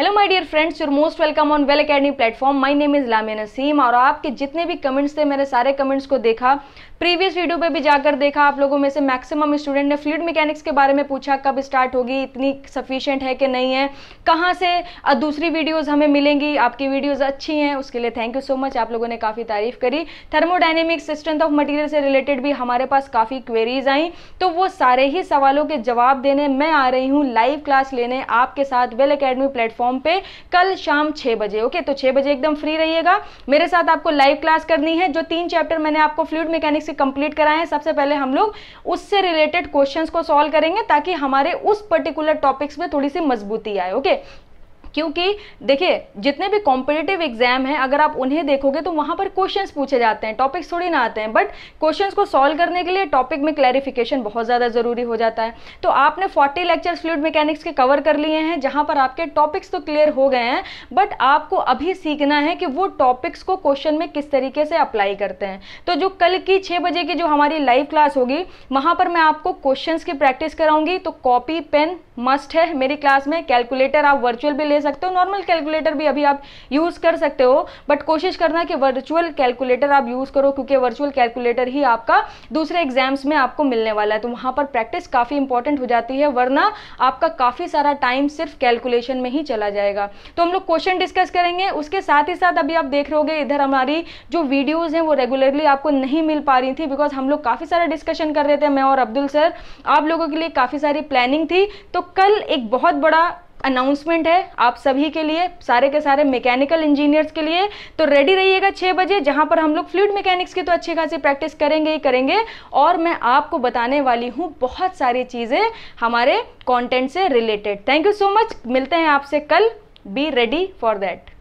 hello my dear friends you're most welcome on Well Academy platform my name is Lamia Naseem और आपके जितने भी comments थे मैंने सारे कमेंट्स को देखा प्रीवियस वीडियो पे भी जाकर देखा आप लोगों में से मैक्सिमम स्टूडेंट ने फ्लूड मैकेनिक्स के बारे में पूछा कब स्टार्ट होगी इतनी सफिशियंट है कि नहीं है कहाँ से दूसरी वीडियोज़ हमें मिलेंगी आपकी वीडियोज़ अच्छी हैं उसके लिए थैंक यू सो मच आप लोगों ने काफ़ी तारीफ़ करी थर्मोडाइनमिक्स स्ट्रेंथ ऑफ मटीरियल से रिलेटेड भी हमारे पास काफ़ी क्वेरीज आई तो वो सारे ही सवालों के जवाब देने मैं आ रही हूँ लाइव क्लास लेने आपके साथ वेल अकेडमी प्लेटफॉर्म प्लेटफॉर्म पे कल शाम छह बजे ओके तो छह बजे एकदम फ्री रहिएगा मेरे साथ आपको लाइव क्लास करनी है जो तीन चैप्टर मैंने आपको फ्लूड मैकेनिक्स से कंप्लीट कराए हैं सबसे पहले हम लोग उससे रिलेटेड क्वेश्चन को सॉल्व करेंगे ताकि हमारे उस पर्टिकुलर टॉपिक्स में थोड़ी सी मजबूती आए ओके क्योंकि देखिए जितने भी कॉम्पिटेटिव एग्जाम हैं अगर आप उन्हें देखोगे तो वहाँ पर क्वेश्चंस पूछे जाते हैं टॉपिक्स थोड़ी ना आते हैं बट क्वेश्चंस को सॉल्व करने के लिए टॉपिक में क्लैरिफिकेशन बहुत ज़्यादा ज़रूरी हो जाता है तो आपने 40 लेक्चर फ्लूड मैकेनिक्स के कवर कर लिए हैं जहाँ पर आपके टॉपिक्स तो क्लियर हो गए हैं बट आपको अभी सीखना है कि वो टॉपिक्स को क्वेश्चन में किस तरीके से अप्लाई करते हैं तो जो कल की छः बजे की जो हमारी लाइव क्लास होगी वहाँ पर मैं आपको क्वेश्चन की प्रैक्टिस कराऊंगी तो कॉपी पेन मस्ट है मेरी क्लास में कैलकुलेटर आप वर्चुअल भी ले सकते हो नॉर्मल कैलकुलेटर भी अभी आप यूज़ कर सकते हो बट कोशिश करना कि वर्चुअल कैलकुलेटर आप यूज़ करो क्योंकि वर्चुअल कैलकुलेटर ही आपका दूसरे एग्जाम्स में आपको मिलने वाला है तो वहां पर प्रैक्टिस काफ़ी इंपॉर्टेंट हो जाती है वरना आपका काफ़ी सारा टाइम सिर्फ कैलकुलेशन में ही चला जाएगा तो हम लोग क्वेश्चन डिस्कस करेंगे उसके साथ ही साथ अभी आप देख रहे हो इधर हमारी जो वीडियोज़ हैं वो रेगुलरली आपको नहीं मिल पा रही थी बिकॉज हम लोग काफ़ी सारा डिस्कशन कर रहे थे मैं और अब्दुल सर आप लोगों के लिए काफ़ी सारी प्लानिंग थी तो कल एक बहुत बड़ा अनाउंसमेंट है आप सभी के लिए सारे के सारे मैकेनिकल इंजीनियर्स के लिए तो रेडी रहिएगा छः बजे जहाँ पर हम लोग फ्लूड मैकेनिक्स की तो अच्छी खासी प्रैक्टिस करेंगे ही करेंगे और मैं आपको बताने वाली हूँ बहुत सारी चीज़ें हमारे कॉन्टेंट से related thank you so much मिलते हैं आपसे कल बी रेडी फॉर दैट